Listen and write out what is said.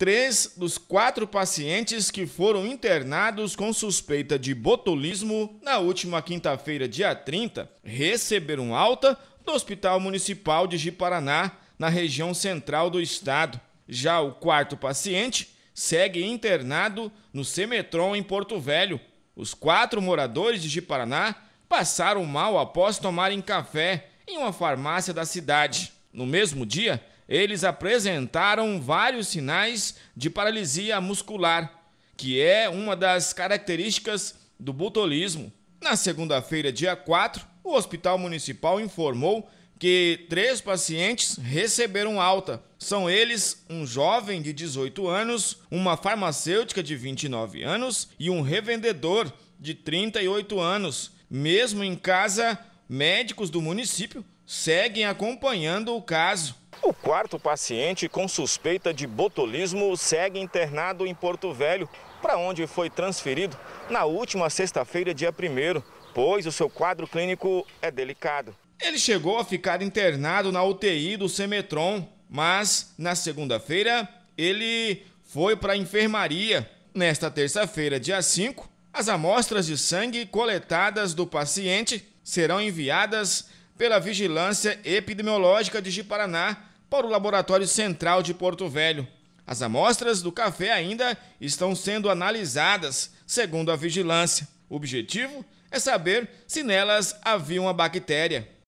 Três dos quatro pacientes que foram internados com suspeita de botulismo na última quinta-feira, dia 30, receberam alta do Hospital Municipal de Jiparaná, na região central do estado. Já o quarto paciente segue internado no Semetron em Porto Velho. Os quatro moradores de Jiparaná passaram mal após tomarem café em uma farmácia da cidade. No mesmo dia, eles apresentaram vários sinais de paralisia muscular, que é uma das características do botulismo. Na segunda-feira, dia 4, o Hospital Municipal informou que três pacientes receberam alta. São eles um jovem de 18 anos, uma farmacêutica de 29 anos e um revendedor de 38 anos. Mesmo em casa, médicos do município seguem acompanhando o caso. Quarto paciente com suspeita de botulismo segue internado em Porto Velho, para onde foi transferido na última sexta-feira, dia 1, pois o seu quadro clínico é delicado. Ele chegou a ficar internado na UTI do Semetron, mas na segunda-feira ele foi para a enfermaria. Nesta terça-feira, dia 5, as amostras de sangue coletadas do paciente serão enviadas pela Vigilância Epidemiológica de Jiparaná para o Laboratório Central de Porto Velho. As amostras do café ainda estão sendo analisadas, segundo a vigilância. O objetivo é saber se nelas havia uma bactéria.